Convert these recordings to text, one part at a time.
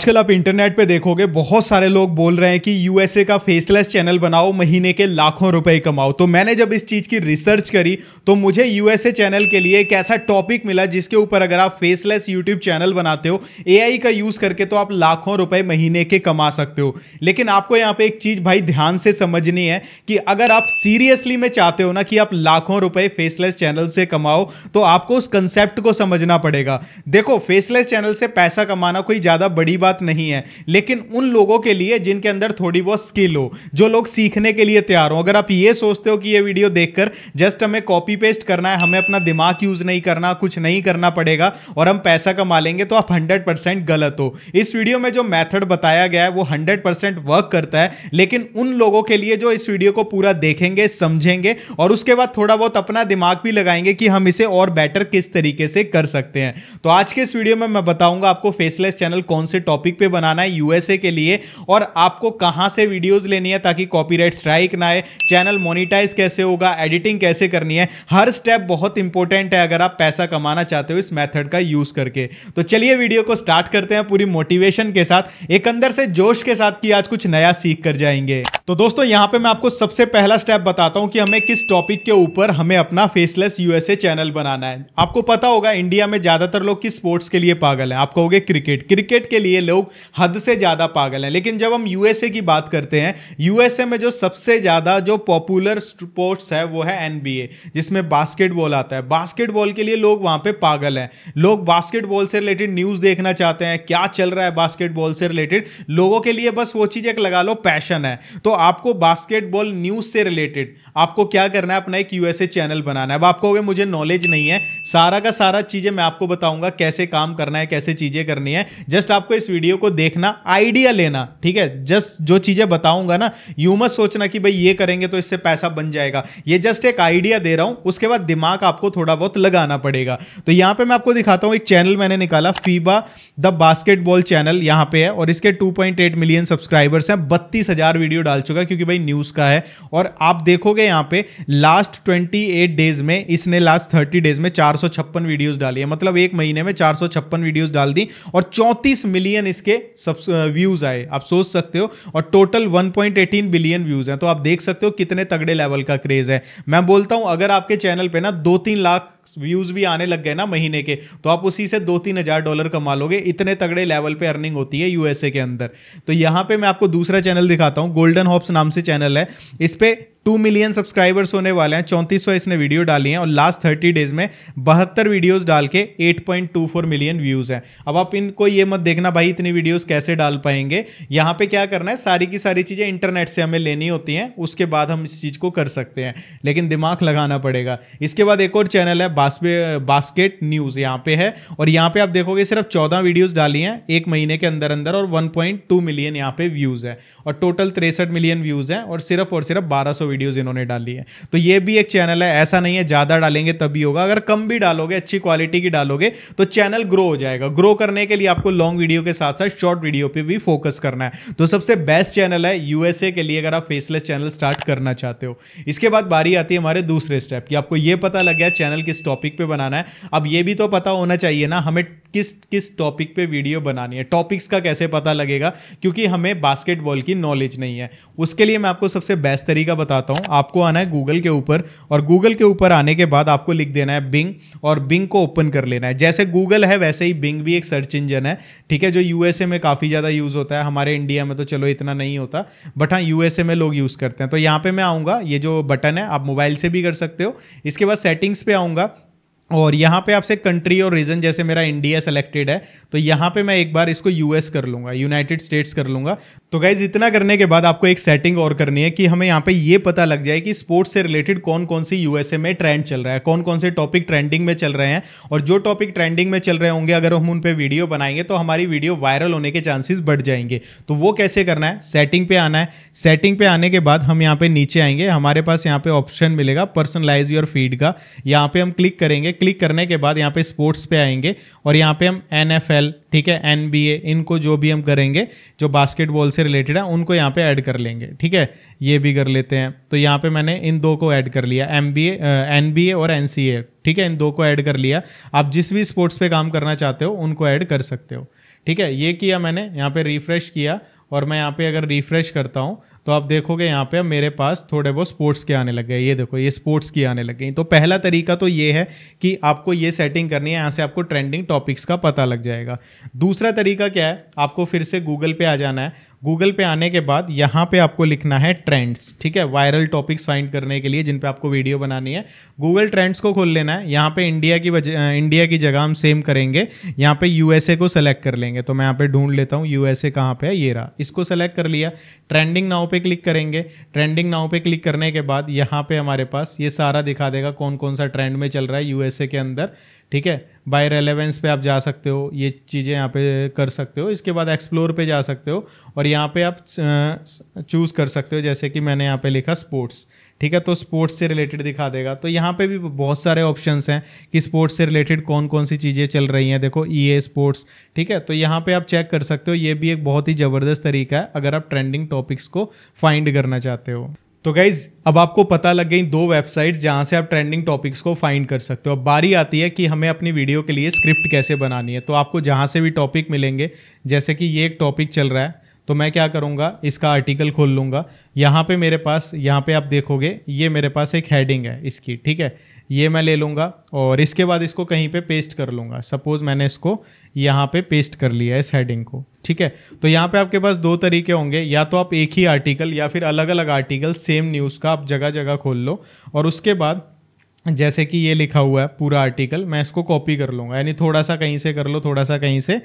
आजकल आप इंटरनेट पे देखोगे बहुत सारे लोग बोल रहे हैं कि यूएसए का फेसलेस चैनल बनाओ महीने के लाखों रुपए कमाओ तो मैंने जब इस चीज़ की रिसर्च करी तो मुझे यूएसए चैनल के लिए एक ऐसा टॉपिक मिला जिसके ऊपर अगर आप फेसलेस यूट्यूब चैनल बनाते हो एआई का यूज़ करके तो आप लाखों रुपए महीने के कमा सकते हो लेकिन आपको यहाँ पे एक चीज़ भाई ध्यान से समझनी है कि अगर आप सीरियसली में चाहते हो ना कि आप लाखों रुपए फेसलेस चैनल से कमाओ तो आपको उस कंसेप्ट को समझना पड़ेगा देखो फेसलेस चैनल से पैसा कमाना कोई ज़्यादा बड़ी बात नहीं है लेकिन उन लोगों के लिए जिनके अंदर थोड़ी बहुत स्किल हो जो लोग सीखने के लिए तैयार हो अगर आप ये सोचते हो कि ये वीडियो देखकर जस्ट हमें कॉपी पेस्ट करना है हमें अपना दिमाग यूज नहीं करना कुछ नहीं करना पड़ेगा और हम पैसा कमा लेंगे तो आप हंड्रेड गलत हो इस वीडियो में जो मैथड बताया गया है वो हंड्रेड वर्क करता है लेकिन उन लोगों के लिए जो इस वीडियो को पूरा देखेंगे समझेंगे और उसके बाद थोड़ा बहुत अपना दिमाग भी लगाएंगे कि हम इसे और बेटर किस तरीके से कर सकते हैं तो आज के इस वीडियो में मैं बताऊंगा आपको फेसलेस चैनल कौन से टॉप टॉपिक पे बनाना है यूएसए के लिए और आपको कहां से वीडियोस लेनी है ताकि कॉपीराइट स्ट्राइक ना आए चैनल मोनिटाइज कैसे होगा एडिटिंग कैसे करनी है हर स्टेप बहुत इंपॉर्टेंट है अगर आप पैसा कमाना चाहते हो इस मैथड का यूज करके तो चलिए वीडियो को स्टार्ट करते हैं पूरी मोटिवेशन के साथ एक अंदर से जोश के साथ कि आज कुछ नया सीख कर जाएंगे तो दोस्तों यहां पे मैं आपको सबसे पहला स्टेप बताता हूं कि हमें किस टॉपिक के ऊपर हमें अपना फेसलेस यूएसए चैनल बनाना है आपको पता होगा इंडिया में ज्यादातर लोग किस स्पोर्ट्स के लिए पागल है आप कहोगे क्रिकेट क्रिकेट के लिए लोग हद से ज़्यादा पागल हैं लेकिन जब हम यूएसए की बात करते हैं यूएसए में जो सबसे ज़्यादा जो पॉपुलर स्पोर्ट्स है वो है एनबीए जिसमें बास्केटबॉल आता है बास्केटबॉल के लिए लोग वहाँ पर पागल हैं लोग बास्केटबॉल से रिलेटेड न्यूज़ देखना चाहते हैं क्या चल रहा है बास्केटबॉल से रिलेटेड लोगों के लिए बस वो चीज़ एक लगा लो पैशन है तो आपको बास्केटबॉल न्यूज़ से रिलेटेड आपको क्या करना है अपना एक यूएसए चैनल बनाना है अब आपको मुझे नॉलेज नहीं है सारा का सारा चीज़ें मैं आपको बताऊंगा कैसे काम करना है कैसे चीज़ें करनी है जस्ट आपको इस वीडियो को देखना आइडिया लेना ठीक है जस्ट जो चीज़ें बताऊंगा ना यू मत सोचना कि भाई ये करेंगे तो इससे पैसा बन जाएगा ये जस्ट एक आइडिया दे रहा हूं उसके बाद दिमाग आपको थोड़ा बहुत लगाना पड़ेगा तो यहां पर मैं आपको दिखाता हूँ एक चैनल मैंने निकाला फीबा द बास्केटबॉल चैनल यहां पर है और इसके टू मिलियन सब्सक्राइबर्स हैं बत्तीस वीडियो डाल चुका क्योंकि भाई न्यूज़ का है और आप देखोगे यहाँ पे लास्ट 28 डेज में इसने लास्ट 30 डेज में चार वीडियोस डाली है मतलब एक महीने में चार वीडियोस डाल दी और 34 मिलियन इसके व्यूज आए आप सोच सकते हो और टोटल 1.18 बिलियन व्यूज हैं तो आप देख सकते हो कितने तगड़े लेवल का क्रेज है मैं बोलता हूं अगर आपके चैनल पर ना दो तीन लाख व्यूज भी आने लग गए ना महीने के तो आप उसी से दो तीन हजार डॉलर कमा लोगे इतने तगड़े लेवल पे अर्निंग होती है यूएसए के अंदर तो यहां पे मैं आपको दूसरा चैनल दिखाता हूं गोल्डन हॉप्स नाम से चैनल है इस पर टू मिलियन सब्सक्राइबर्स होने वाले हैं चौंतीस सौ इसने वीडियो डाली हैं और लास्ट थर्टी डेज में बहत्तर वीडियोस डाल के eight point two four million views हैं अब आप इनको ये मत देखना भाई इतनी वीडियोस कैसे डाल पाएंगे यहाँ पे क्या करना है सारी की सारी चीज़ें इंटरनेट से हमें लेनी होती हैं उसके बाद हम इस चीज़ को कर सकते हैं लेकिन दिमाग लगाना पड़ेगा इसके बाद एक और चैनल है बास्बे बास्केट न्यूज़ यहाँ पे है और यहाँ पे आप देखोगे सिर्फ चौदह वीडियोस डाली हैं एक महीने के अंदर अंदर और 1.2 मिलियन यहाँ पे व्यूज़ है और टोटल तिरसठ मिलियन व्यूज़ हैं और सिर्फ और सिर्फ 1200 सौ वीडियोज़ इन्होंने डाली है तो ये भी एक चैनल है ऐसा नहीं है ज़्यादा डालेंगे तभी होगा अगर कम भी डालोगे अच्छी क्वालिटी की डालोगे तो चैनल ग्रो हो जाएगा ग्रो करने के लिए आपको लॉन्ग वीडियो के साथ साथ शॉर्ट वीडियो पर भी फोकस करना है तो सबसे बेस्ट चैनल है यूएसए के लिए अगर आप फेसलेस चैनल स्टार्ट करना चाहते हो इसके बाद बारी आती है हमारे दूसरे स्टेप कि आपको ये पता लग गया चैनल किस टॉपिक पे बनाना है अब ये भी तो पता होना चाहिए ना हमें किस किस टॉपिक पे वीडियो बनानी है टॉपिक्स का कैसे पता लगेगा क्योंकि हमें बास्केटबॉल की नॉलेज नहीं है उसके लिए मैं आपको सबसे बेस्ट तरीका बताता हूँ आपको आना है गूगल के ऊपर और गूगल के ऊपर आने के बाद आपको लिख देना है बिंग और बिंग को ओपन कर लेना है जैसे गूगल है वैसे ही बिंग भी एक सर्च इंजन है ठीक है जो यूएसए में काफ़ी ज़्यादा यूज़ होता है हमारे इंडिया में तो चलो इतना नहीं होता बट हाँ यूएसए में लोग यूज़ करते हैं तो यहाँ पर मैं आऊँगा ये जो बटन है आप मोबाइल से भी कर सकते हो इसके बाद सेटिंग्स पर आऊँगा और यहाँ पे आपसे कंट्री और रीजन जैसे मेरा इंडिया सेलेक्टेड है तो यहाँ पे मैं एक बार इसको यूएस कर लूँगा यूनाइटेड स्टेट्स कर लूँगा तो गाइज इतना करने के बाद आपको एक सेटिंग और करनी है कि हमें यहाँ पे ये पता लग जाए कि स्पोर्ट्स से रिलेटेड कौन कौन सी यूएसए में ट्रेंड चल रहा है कौन कौन से टॉपिक ट्रेंडिंग में चल रहे हैं और जो टॉपिक ट्रेंडिंग में चल रहे होंगे अगर हम उन पर वीडियो बनाएंगे तो हमारी वीडियो वायरल होने के चांसेस बढ़ जाएंगे तो वो कैसे करना है सेटिंग पे आना है सेटिंग पे आने के बाद हम यहाँ पे नीचे आएंगे हमारे पास यहाँ पे ऑप्शन मिलेगा पर्सनलाइज योर फीड का यहाँ पे हम क्लिक करेंगे क्लिक करने के बाद यहाँ पे स्पोर्ट्स पे आएंगे और यहाँ पे हम एन ठीक है एन इनको जो भी हम करेंगे जो बास्केटबॉल से रिलेटेड है उनको यहाँ पे ऐड कर लेंगे ठीक है ये भी कर लेते हैं तो यहाँ पे मैंने इन दो को ऐड कर लिया एम बी और एन ठीक है इन दो को ऐड कर लिया आप जिस भी स्पोर्ट्स पे काम करना चाहते हो उनको ऐड कर सकते हो ठीक है ये किया मैंने यहाँ पे रिफ्रेश किया और मैं यहाँ पे अगर रिफ्रेश करता हूँ तो आप देखोगे यहाँ पे मेरे पास थोड़े बहुत स्पोर्ट्स के आने लग गए ये देखो ये स्पोर्ट्स की आने लग गई तो पहला तरीका तो ये है कि आपको ये सेटिंग करनी है यहाँ से आपको ट्रेंडिंग टॉपिक्स का पता लग जाएगा दूसरा तरीका क्या है आपको फिर से गूगल पे आ जाना है गूगल पे आने के बाद यहाँ पे आपको लिखना है ट्रेंड्स ठीक है वायरल टॉपिक्स फाइंड करने के लिए जिन पे आपको वीडियो बनानी है गूगल ट्रेंड्स को खोल लेना है यहाँ पे इंडिया की वजह इंडिया की जगह हम सेम करेंगे यहाँ पे यूएसए को सेलेक्ट कर लेंगे तो मैं यहाँ पे ढूंढ लेता हूँ यूएसए कहाँ पे है ये रहा इसको सेलेक्ट कर लिया ट्रेंडिंग नाव पे क्लिक करेंगे ट्रेंडिंग नाव पे क्लिक करने के बाद यहाँ पे हमारे पास ये सारा दिखा देगा कौन कौन सा ट्रेंड में चल रहा है यूएसए के अंदर ठीक है बाय रेलेवेंस पे आप जा सकते हो ये चीज़ें यहाँ पे कर सकते हो इसके बाद एक्सप्लोर पे जा सकते हो और यहाँ पे आप चूज़ कर सकते हो जैसे कि मैंने यहाँ पे लिखा स्पोर्ट्स ठीक है तो स्पोर्ट्स से रिलेटेड दिखा देगा तो यहाँ पे भी बहुत सारे ऑप्शंस हैं कि स्पोर्ट्स से रिलेटेड कौन कौन सी चीज़ें चल रही हैं देखो ई e स्पोर्ट्स ठीक है तो यहाँ पे आप चेक कर सकते हो ये भी एक बहुत ही ज़बरदस्त तरीका है अगर आप ट्रेंडिंग टॉपिक्स को फाइंड करना चाहते हो तो गाइज अब आपको पता लग गई दो वेबसाइट जहां से आप ट्रेंडिंग टॉपिक्स को फाइंड कर सकते हो अब बारी आती है कि हमें अपनी वीडियो के लिए स्क्रिप्ट कैसे बनानी है तो आपको जहां से भी टॉपिक मिलेंगे जैसे कि ये एक टॉपिक चल रहा है तो मैं क्या करूँगा इसका आर्टिकल खोल लूँगा यहाँ पे मेरे पास यहाँ पे आप देखोगे ये मेरे पास एक हेडिंग है इसकी ठीक है ये मैं ले लूँगा और इसके बाद इसको कहीं पे पेस्ट कर लूँगा सपोज़ मैंने इसको यहाँ पे पेस्ट कर लिया इस हेडिंग को ठीक है तो यहाँ पे आपके पास दो तरीके होंगे या तो आप एक ही आर्टिकल या फिर अलग अलग आर्टिकल सेम न्यूज़ का आप जगह जगह खोल लो और उसके बाद जैसे कि ये लिखा हुआ है पूरा आर्टिकल मैं इसको कॉपी कर लूँगा यानी थोड़ा सा कहीं से कर लो थोड़ा सा कहीं से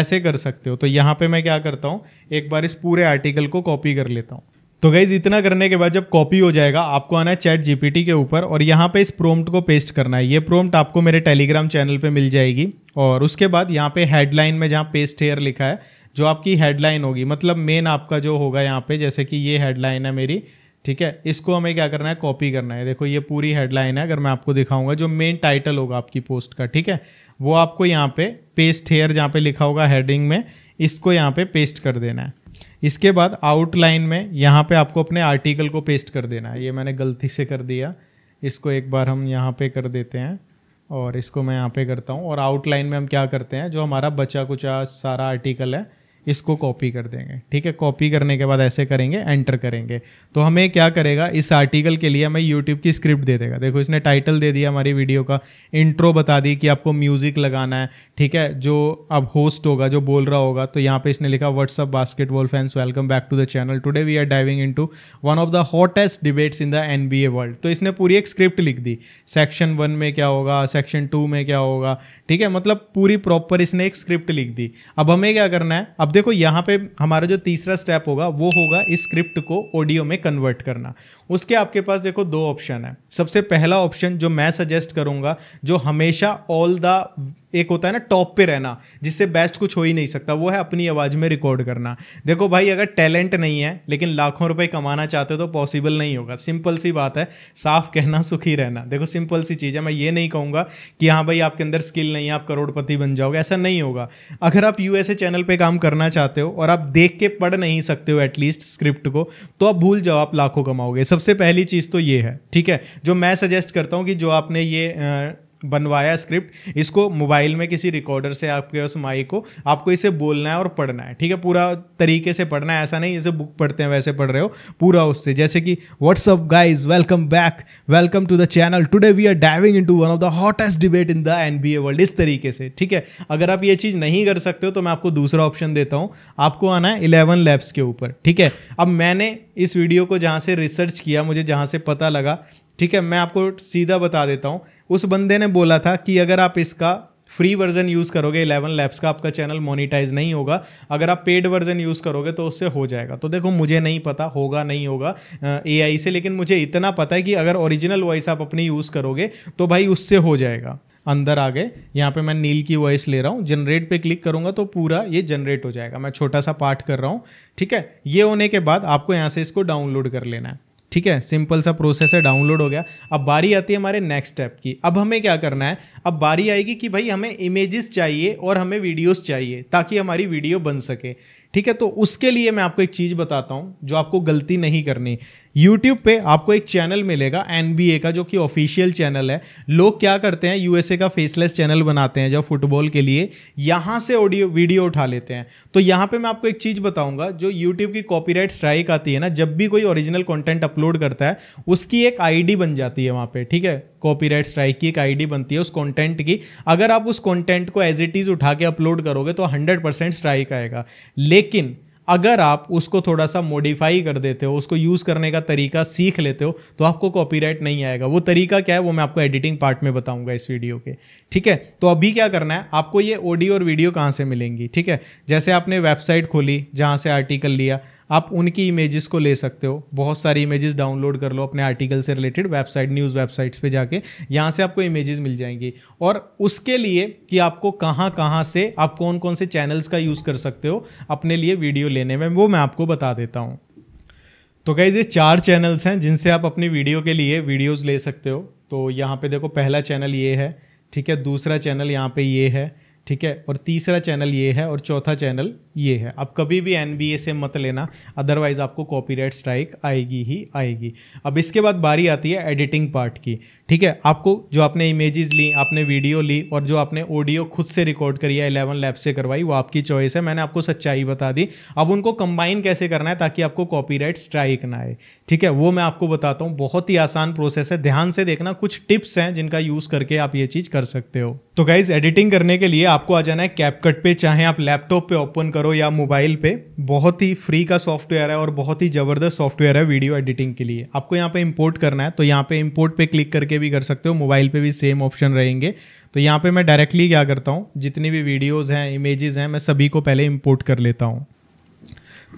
ऐसे कर सकते हो तो यहाँ पे मैं क्या करता हूँ एक बार इस पूरे आर्टिकल को कॉपी कर लेता हूँ तो गाइज इतना करने के बाद जब कॉपी हो जाएगा आपको आना है चैट जीपीटी के ऊपर और यहाँ पे इस प्रोम्प्ट को पेस्ट करना है ये प्रोम्प्ट आपको मेरे टेलीग्राम चैनल पे मिल जाएगी और उसके बाद यहाँ पे हेडलाइन में जहाँ पेस्ट हेयर लिखा है जो आपकी हेडलाइन होगी मतलब मेन आपका जो होगा यहाँ पे जैसे कि ये हेडलाइन है मेरी ठीक है इसको हमें क्या करना है कॉपी करना है देखो ये पूरी हेडलाइन है अगर मैं आपको दिखाऊंगा जो मेन टाइटल होगा आपकी पोस्ट का ठीक है वो आपको यहाँ पे पेस्ट हेयर जहाँ पे लिखा होगा हेडिंग में इसको यहाँ पे पेस्ट कर देना है इसके बाद आउटलाइन में यहाँ पे आपको अपने आर्टिकल को पेस्ट कर देना है ये मैंने गलती से कर दिया इसको एक बार हम यहाँ पे कर देते हैं और इसको मैं यहाँ पे करता हूँ और आउटलाइन में हम क्या करते हैं जो हमारा बचा कुचा सारा आर्टिकल है इसको कॉपी कर देंगे ठीक है कॉपी करने के बाद ऐसे करेंगे एंटर करेंगे तो हमें क्या करेगा इस आर्टिकल के लिए हमें यूट्यूब की स्क्रिप्ट दे देगा देखो इसने टाइटल दे दिया हमारी वीडियो का इंट्रो बता दी कि आपको म्यूज़िक लगाना है ठीक है जो अब होस्ट होगा जो बोल रहा होगा तो यहाँ पर इसने लिखा what's up basketball fans welcome back to the channel today we are diving in to one of the hottest debates in the N world तो इसने पूरी एक स्क्रिप्ट लिख दी सेक्शन वन में क्या होगा सेक्शन टू में क्या होगा ठीक है मतलब पूरी प्रॉपर इसने एक स्क्रिप्ट लिख दी अब हमें क्या करना है अब देखो यहाँ पे हमारा जो तीसरा स्टेप होगा वो होगा इस स्क्रिप्ट को ऑडियो में कन्वर्ट करना उसके आपके पास देखो दो ऑप्शन है सबसे पहला ऑप्शन जो मैं सजेस्ट करूँगा जो हमेशा ऑल द एक होता है ना टॉप पे रहना जिससे बेस्ट कुछ हो ही नहीं सकता वो है अपनी आवाज़ में रिकॉर्ड करना देखो भाई अगर टैलेंट नहीं है लेकिन लाखों रुपए कमाना चाहते हो तो पॉसिबल नहीं होगा सिंपल सी बात है साफ कहना सुखी रहना देखो सिंपल सी चीज़ है मैं ये नहीं कहूँगा कि हाँ भाई आपके अंदर स्किल नहीं है आप करोड़पति बन जाओगे ऐसा नहीं होगा अगर आप यू चैनल पर काम करना चाहते हो और आप देख के पढ़ नहीं सकते हो एटलीस्ट स्क्रिप्ट को तो आप भूल जाओ आप लाखों कमाओगे सबसे पहली चीज़ तो ये है ठीक है जो मैं सजेस्ट करता हूँ कि जो आपने ये बनवाया स्क्रिप्ट इसको मोबाइल में किसी रिकॉर्डर से आपके उस माई को आपको इसे बोलना है और पढ़ना है ठीक है पूरा तरीके से पढ़ना है ऐसा नहीं जैसे बुक पढ़ते हैं वैसे पढ़ रहे हो पूरा उससे जैसे कि what's up guys welcome back welcome to the channel today we are diving in one of the hottest debate in the N world इस तरीके से ठीक है अगर आप ये चीज़ नहीं कर सकते हो तो मैं आपको दूसरा ऑप्शन देता हूँ आपको आना है इलेवन लैब्स के ऊपर ठीक है अब मैंने इस वीडियो को जहाँ से रिसर्च किया मुझे जहाँ से पता लगा ठीक है मैं आपको सीधा बता देता हूँ उस बंदे ने बोला था कि अगर आप इसका फ्री वर्जन यूज़ करोगे इलेवन लैब्स का आपका चैनल मोनिटाइज नहीं होगा अगर आप पेड वर्जन यूज़ करोगे तो उससे हो जाएगा तो देखो मुझे नहीं पता होगा नहीं होगा ए से लेकिन मुझे इतना पता है कि अगर ओरिजिनल वॉइस आप अपनी यूज़ करोगे तो भाई उससे हो जाएगा अंदर आ गए यहाँ पे मैं नील की वॉइस ले रहा हूँ जनरेट पे क्लिक करूँगा तो पूरा ये जनरेट हो जाएगा मैं छोटा सा पार्ट कर रहा हूँ ठीक है ये होने के बाद आपको यहाँ से इसको डाउनलोड कर लेना है ठीक है सिंपल सा प्रोसेस है डाउनलोड हो गया अब बारी आती है हमारे नेक्स्ट स्टेप की अब हमें क्या करना है अब बारी आएगी कि भाई हमें इमेजेस चाहिए और हमें वीडियोस चाहिए ताकि हमारी वीडियो बन सके ठीक है तो उसके लिए मैं आपको एक चीज़ बताता हूं जो आपको गलती नहीं करनी यूट्यूब पे आपको एक चैनल मिलेगा एन का जो कि ऑफिशियल चैनल है लोग क्या करते हैं यूएसए का फेसलेस चैनल बनाते हैं जब फुटबॉल के लिए यहां से ऑडियो वीडियो उठा लेते हैं तो यहां पे मैं आपको एक चीज़ बताऊंगा जो यूट्यूब की कॉपीराइट स्ट्राइक आती है ना जब भी कोई ओरिजिनल कॉन्टेंट अपलोड करता है उसकी एक आईडी बन जाती है वहां पर ठीक है कॉपी स्ट्राइक की एक आई बनती है उस कॉन्टेंट की अगर आप उस कॉन्टेंट को एज इट इज़ उठा के अपलोड करोगे तो हंड्रेड स्ट्राइक आएगा लेकिन लेकिन अगर आप उसको थोड़ा सा मॉडिफाई कर देते हो उसको यूज़ करने का तरीका सीख लेते हो तो आपको कॉपीराइट नहीं आएगा वो तरीका क्या है वो मैं आपको एडिटिंग पार्ट में बताऊंगा इस वीडियो के ठीक है तो अभी क्या करना है आपको ये ऑडियो और वीडियो कहाँ से मिलेंगी ठीक है जैसे आपने वेबसाइट खोली जहाँ से आर्टिकल लिया आप उनकी इमेजेस को ले सकते हो बहुत सारी इमेजेस डाउनलोड कर लो अपने आर्टिकल से रिलेटेड वेबसाइट न्यूज़ वेबसाइट्स पे जाके यहाँ से आपको इमेजेस मिल जाएंगी और उसके लिए कि आपको कहाँ कहाँ से आप कौन कौन से चैनल्स का यूज़ कर सकते हो अपने लिए वीडियो लेने में वो मैं आपको बता देता हूँ तो गाइज़ ये चार चैनल्स हैं जिनसे आप अपनी वीडियो के लिए वीडियोज़ ले सकते हो तो यहाँ पे देखो पहला चैनल ये है ठीक है दूसरा चैनल यहाँ पे ये है ठीक है और तीसरा चैनल ये है और चौथा चैनल ये है आप कभी भी एन से मत लेना अदरवाइज आपको कॉपीराइट स्ट्राइक आएगी ही आएगी अब इसके बाद बारी आती है एडिटिंग पार्ट की ठीक है आपको जो आपने इमेजेस ली आपने वीडियो ली और जो आपने ऑडियो खुद से रिकॉर्ड करी है इलेवन लैब से करवाई वो आपकी चॉइस है मैंने आपको सच्चाई बता दी अब उनको कंबाइन कैसे करना है ताकि आपको राइट स्ट्राइक ना आए ठीक है वो मैं आपको बताता हूँ बहुत ही आसान प्रोसेस है ध्यान से देखना कुछ टिप्स हैं जिनका यूज़ करके आप ये चीज़ कर सकते हो तो गाइज एडिटिंग करने के लिए आपको आ जाना है कैपकट पे चाहे आप लैपटॉप पे ओपन करो करो या मोबाइल पे बहुत ही फ्री का सॉफ्टवेयर है और बहुत ही ज़बरदस्त सॉफ्टवेयर है वीडियो एडिटिंग के लिए आपको यहाँ पे इंपोर्ट करना है तो यहाँ पे इंपोर्ट पे क्लिक करके भी कर सकते हो मोबाइल पे भी सेम ऑप्शन रहेंगे तो यहाँ पे मैं डायरेक्टली क्या करता हूँ जितनी भी वीडियोज़ हैं इमेजेस हैं मैं सभी को पहले इम्पोर्ट कर लेता हूँ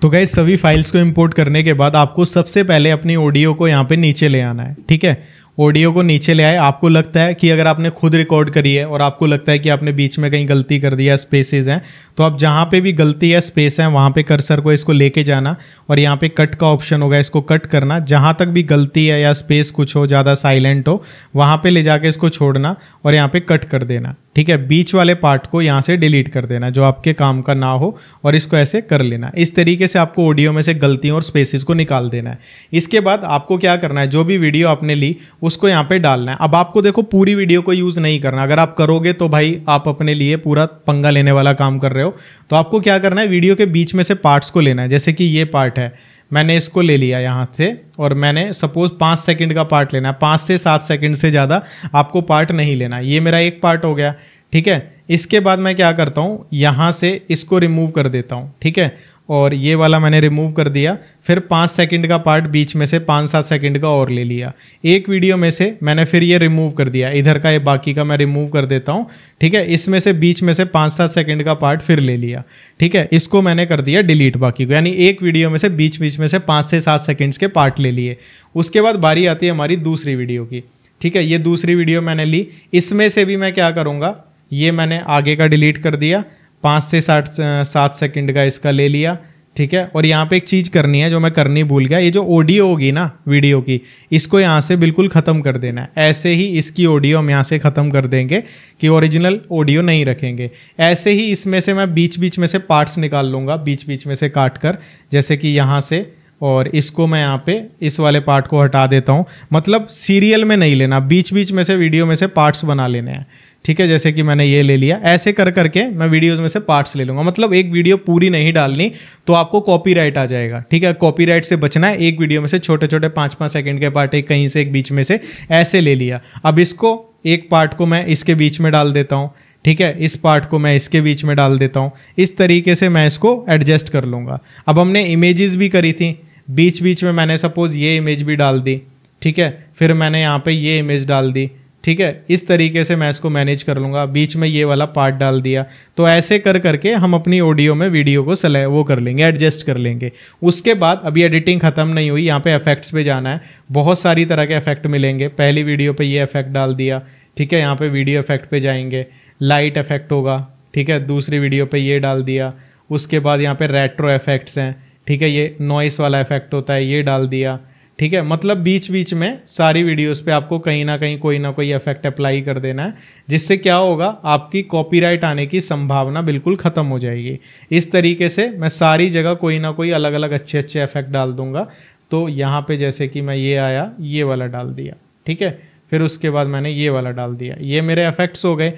तो गए सभी फाइल्स को इंपोर्ट करने के बाद आपको सबसे पहले अपनी ऑडियो को यहाँ पे नीचे ले आना है ठीक है ऑडियो को नीचे ले आए आपको लगता है कि अगर आपने खुद रिकॉर्ड करी है और आपको लगता है कि आपने बीच में कहीं गलती कर दिया स्पेसेस हैं तो आप जहाँ पे भी गलती या स्पेस है वहाँ पे कर्सर को इसको लेके जाना और यहाँ पे कट का ऑप्शन होगा इसको कट करना जहाँ तक भी गलती है या स्पेस कुछ हो ज़्यादा साइलेंट हो वहाँ पर ले जाके इसको छोड़ना और यहाँ पर कट कर देना ठीक है बीच वाले पार्ट को यहाँ से डिलीट कर देना जो आपके काम का ना हो और इसको ऐसे कर लेना इस तरीके से आपको ऑडियो में से गलतियों और स्पेसिस को निकाल देना है इसके बाद आपको क्या करना है जो भी वीडियो आपने ली उसको यहाँ पे डालना है अब आपको देखो पूरी वीडियो को यूज़ नहीं करना अगर आप करोगे तो भाई आप अपने लिए पूरा पंगा लेने वाला काम कर रहे हो तो आपको क्या करना है वीडियो के बीच में से पार्ट्स को लेना है जैसे कि ये पार्ट है मैंने इसको ले लिया यहाँ से और मैंने सपोज पाँच सेकंड का पार्ट लेना है पाँच से सात सेकंड से ज़्यादा आपको पार्ट नहीं लेना ये मेरा एक पार्ट हो गया ठीक है इसके बाद मैं क्या करता हूँ यहाँ से इसको रिमूव कर देता हूँ ठीक है और ये वाला मैंने रिमूव कर दिया फिर पाँच सेकंड का पार्ट बीच में से पाँच सात सेकंड का और ले लिया एक वीडियो में से मैंने फिर ये रिमूव कर दिया इधर का ये बाकी का मैं रिमूव कर देता हूँ ठीक है इसमें से बीच में से पाँच सात सेकंड का पार्ट फिर ले लिया ठीक है इसको मैंने कर दिया डिलीट बाकी को यानी एक वीडियो में से बीच बीच में से पाँच से सात सेकेंड्स के पार्ट ले लिए उसके बाद बारी आती है हमारी दूसरी वीडियो की ठीक है ये दूसरी वीडियो मैंने ली इसमें से भी मैं क्या करूँगा ये मैंने आगे का डिलीट कर दिया पाँच से साठ सात सेकंड का इसका ले लिया ठीक है और यहाँ पे एक चीज़ करनी है जो मैं करनी भूल गया ये जो ऑडियो होगी ना वीडियो की इसको यहाँ से बिल्कुल ख़त्म कर देना है ऐसे ही इसकी ऑडियो हम यहाँ से ख़त्म कर देंगे कि ओरिजिनल ऑडियो नहीं रखेंगे ऐसे ही इसमें से मैं बीच बीच में से पार्ट्स निकाल लूँगा बीच बीच में से काट कर जैसे कि यहाँ से और इसको मैं यहाँ पे इस वाले पार्ट को हटा देता हूँ मतलब सीरियल में नहीं लेना बीच बीच में से वीडियो में से पार्ट्स बना लेने हैं ठीक है जैसे कि मैंने ये ले लिया ऐसे कर करके मैं वीडियोस में से पार्ट्स ले लूँगा मतलब एक वीडियो पूरी नहीं डालनी तो आपको कॉपीराइट आ जाएगा ठीक है कॉपीराइट से बचना है एक वीडियो में से छोटे छोटे पाँच पाँच सेकंड के पार्ट एक कहीं से एक बीच में से ऐसे ले लिया अब इसको एक पार्ट को मैं इसके बीच में डाल देता हूँ ठीक है इस पार्ट को मैं इसके बीच में डाल देता हूँ इस तरीके से मैं इसको एडजस्ट कर लूँगा अब हमने इमेजेस भी करी थी बीच बीच में मैंने सपोज़ ये इमेज भी डाल दी ठीक है फिर मैंने यहाँ पे ये इमेज डाल दी ठीक है इस तरीके से मैं इसको मैनेज कर लूँगा बीच में ये वाला पार्ट डाल दिया तो ऐसे कर करके हम अपनी ऑडियो में वीडियो को सले वो कर लेंगे एडजस्ट कर लेंगे उसके बाद अभी एडिटिंग ख़त्म नहीं हुई यहाँ पे इफेक्ट्स पे जाना है बहुत सारी तरह के इफेक्ट मिलेंगे पहली वीडियो पर ये इफेक्ट डाल दिया ठीक है यहाँ पर वीडियो इफेक्ट पर जाएंगे लाइट इफेक्ट होगा ठीक है दूसरी वीडियो पर ये डाल दिया उसके बाद यहाँ पे रेट्रो इफेक्ट्स हैं ठीक है ये नॉइस वाला इफेक्ट होता है ये डाल दिया ठीक है मतलब बीच बीच में सारी वीडियोस पे आपको कहीं ना कहीं कोई ना कोई इफेक्ट अप्लाई कर देना है जिससे क्या होगा आपकी कॉपीराइट आने की संभावना बिल्कुल ख़त्म हो जाएगी इस तरीके से मैं सारी जगह कोई ना कोई अलग अलग अच्छे अच्छे इफेक्ट डाल दूंगा तो यहाँ पे जैसे कि मैं ये आया ये वाला डाल दिया ठीक है फिर उसके बाद मैंने ये वाला डाल दिया ये मेरे इफेक्ट्स हो गए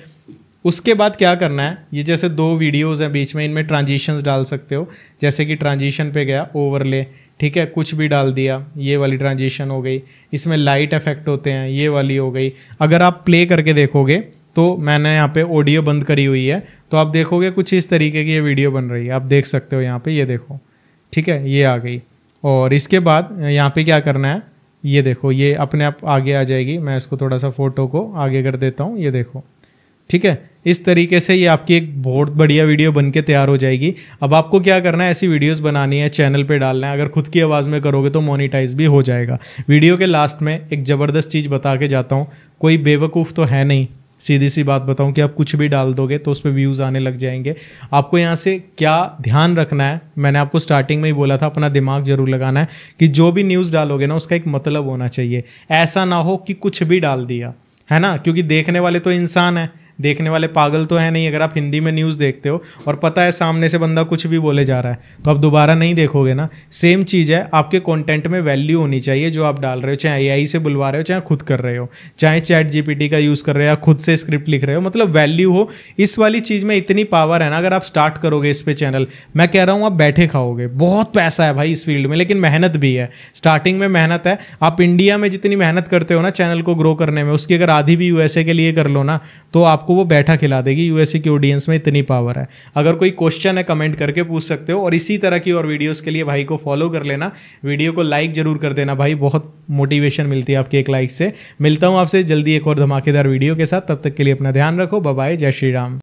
उसके बाद क्या करना है ये जैसे दो वीडियोज़ हैं बीच में इनमें ट्रांजिशंस डाल सकते हो जैसे कि ट्रांजिशन पे गया ओवरले ठीक है कुछ भी डाल दिया ये वाली ट्रांजिशन हो गई इसमें लाइट इफेक्ट होते हैं ये वाली हो गई अगर आप प्ले करके देखोगे तो मैंने यहाँ पे ऑडियो बंद करी हुई है तो आप देखोगे कुछ इस तरीके की ये वीडियो बन रही है आप देख सकते हो यहाँ पे ये देखो ठीक है ये आ गई और इसके बाद यहाँ पे क्या करना है ये देखो ये अपने आप आगे आ जाएगी मैं इसको थोड़ा सा फोटो को आगे कर देता हूँ ये देखो ठीक है इस तरीके से ये आपकी एक बहुत बढ़िया वीडियो बन के तैयार हो जाएगी अब आपको क्या करना है ऐसी वीडियोज़ बनानी है चैनल पर डालना है अगर खुद की आवाज़ में करोगे तो मोनिटाइज भी हो जाएगा वीडियो के लास्ट में एक ज़बरदस्त चीज़ बता के जाता हूँ कोई बेवकूफ़ तो है नहीं सीधी सी बात बताऊं कि आप कुछ भी डाल दोगे तो उस पर व्यूज़ आने लग जाएंगे आपको यहाँ से क्या ध्यान रखना है मैंने आपको स्टार्टिंग में ही बोला था अपना दिमाग जरूर लगाना है कि जो भी न्यूज़ डालोगे ना उसका एक मतलब होना चाहिए ऐसा ना हो कि कुछ भी डाल दिया है ना क्योंकि देखने वाले तो इंसान हैं देखने वाले पागल तो है नहीं अगर आप हिंदी में न्यूज़ देखते हो और पता है सामने से बंदा कुछ भी बोले जा रहा है तो आप दोबारा नहीं देखोगे ना सेम चीज़ है आपके कॉन्टेंट में वैल्यू होनी चाहिए जो आप डाल रहे हो चाहे ए से बुलवा रहे हो चाहे खुद कर रहे हो चाहे चैट जी का यूज़ कर रहे हो या खुद से स्क्रिप्ट लिख रहे हो मतलब वैल्यू हो इस वाली चीज़ में इतनी पावर है ना अगर आप स्टार्ट करोगे इस पर चैनल मैं कह रहा हूँ आप बैठे खाओगे बहुत पैसा है भाई इस फील्ड में लेकिन मेहनत भी है स्टार्टिंग में मेहनत है आप इंडिया में जितनी मेहनत करते हो ना चैनल को ग्रो करने में उसकी अगर आधी भी यूएसए के लिए कर लो ना तो आप आपको वो बैठा खिला देगी यूएसए की ऑडियंस में इतनी पावर है अगर कोई क्वेश्चन है कमेंट करके पूछ सकते हो और इसी तरह की और वीडियोज़ के लिए भाई को फॉलो कर लेना वीडियो को लाइक ज़रूर कर देना भाई बहुत मोटिवेशन मिलती है आपकी एक लाइक से मिलता हूँ आपसे जल्दी एक और धमाकेदार वीडियो के साथ तब तक के लिए अपना ध्यान रखो बाय जय श्री राम